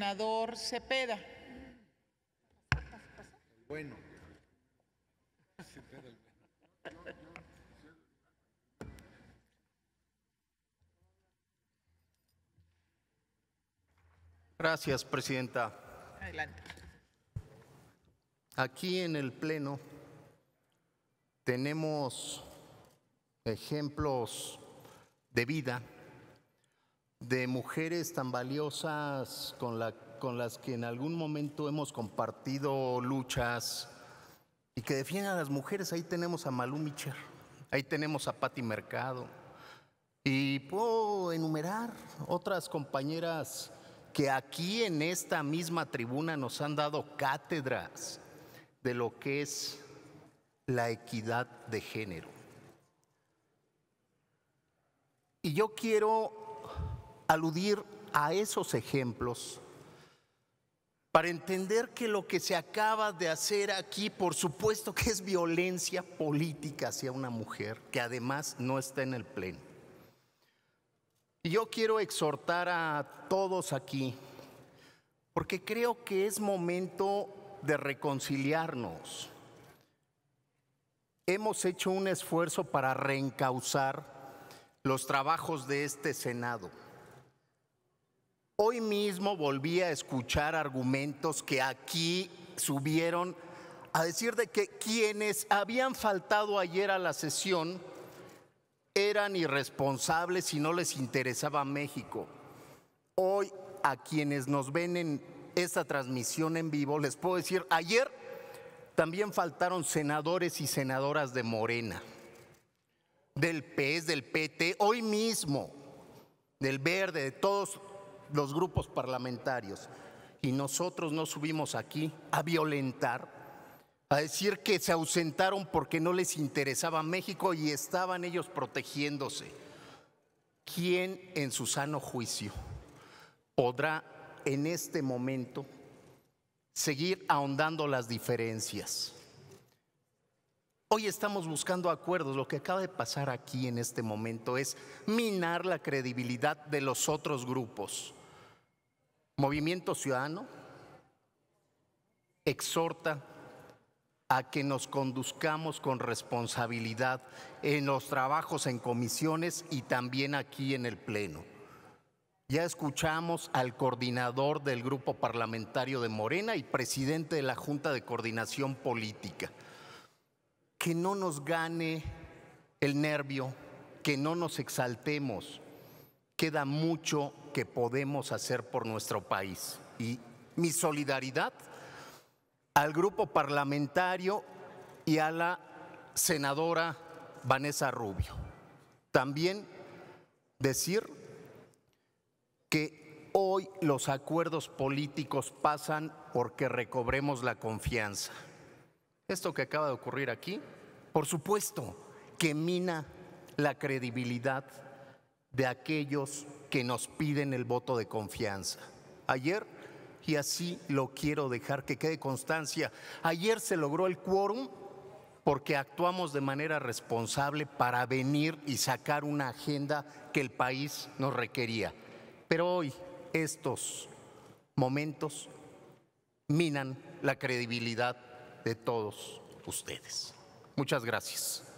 senador Cepeda. Bueno. Gracias, Presidenta. Adelante. Aquí en el Pleno tenemos ejemplos de vida de mujeres tan valiosas con, la, con las que en algún momento hemos compartido luchas y que defienden a las mujeres. Ahí tenemos a Malú Micher, ahí tenemos a Patti Mercado. Y puedo enumerar otras compañeras que aquí en esta misma tribuna nos han dado cátedras de lo que es la equidad de género. Y yo quiero aludir a esos ejemplos para entender que lo que se acaba de hacer aquí, por supuesto que es violencia política hacia una mujer, que además no está en el pleno. Y yo quiero exhortar a todos aquí, porque creo que es momento de reconciliarnos. Hemos hecho un esfuerzo para reencauzar los trabajos de este Senado. Hoy mismo volví a escuchar argumentos que aquí subieron a decir de que quienes habían faltado ayer a la sesión eran irresponsables y no les interesaba México. Hoy a quienes nos ven en esta transmisión en vivo les puedo decir, ayer también faltaron senadores y senadoras de Morena, del PES, del PT, hoy mismo, del Verde, de todos los grupos parlamentarios y nosotros no subimos aquí a violentar, a decir que se ausentaron porque no les interesaba México y estaban ellos protegiéndose. ¿Quién en su sano juicio podrá en este momento seguir ahondando las diferencias? Hoy estamos buscando acuerdos. Lo que acaba de pasar aquí en este momento es minar la credibilidad de los otros grupos. Movimiento Ciudadano exhorta a que nos conduzcamos con responsabilidad en los trabajos en comisiones y también aquí en el Pleno. Ya escuchamos al coordinador del Grupo Parlamentario de Morena y presidente de la Junta de Coordinación Política. Que no nos gane el nervio, que no nos exaltemos, queda mucho que podemos hacer por nuestro país. Y mi solidaridad al grupo parlamentario y a la senadora Vanessa Rubio. También decir que hoy los acuerdos políticos pasan porque recobremos la confianza. Esto que acaba de ocurrir aquí, por supuesto que mina la credibilidad de aquellos que nos piden el voto de confianza. Ayer, y así lo quiero dejar que quede constancia, ayer se logró el quórum porque actuamos de manera responsable para venir y sacar una agenda que el país nos requería. Pero hoy estos momentos minan la credibilidad de todos ustedes. Muchas gracias.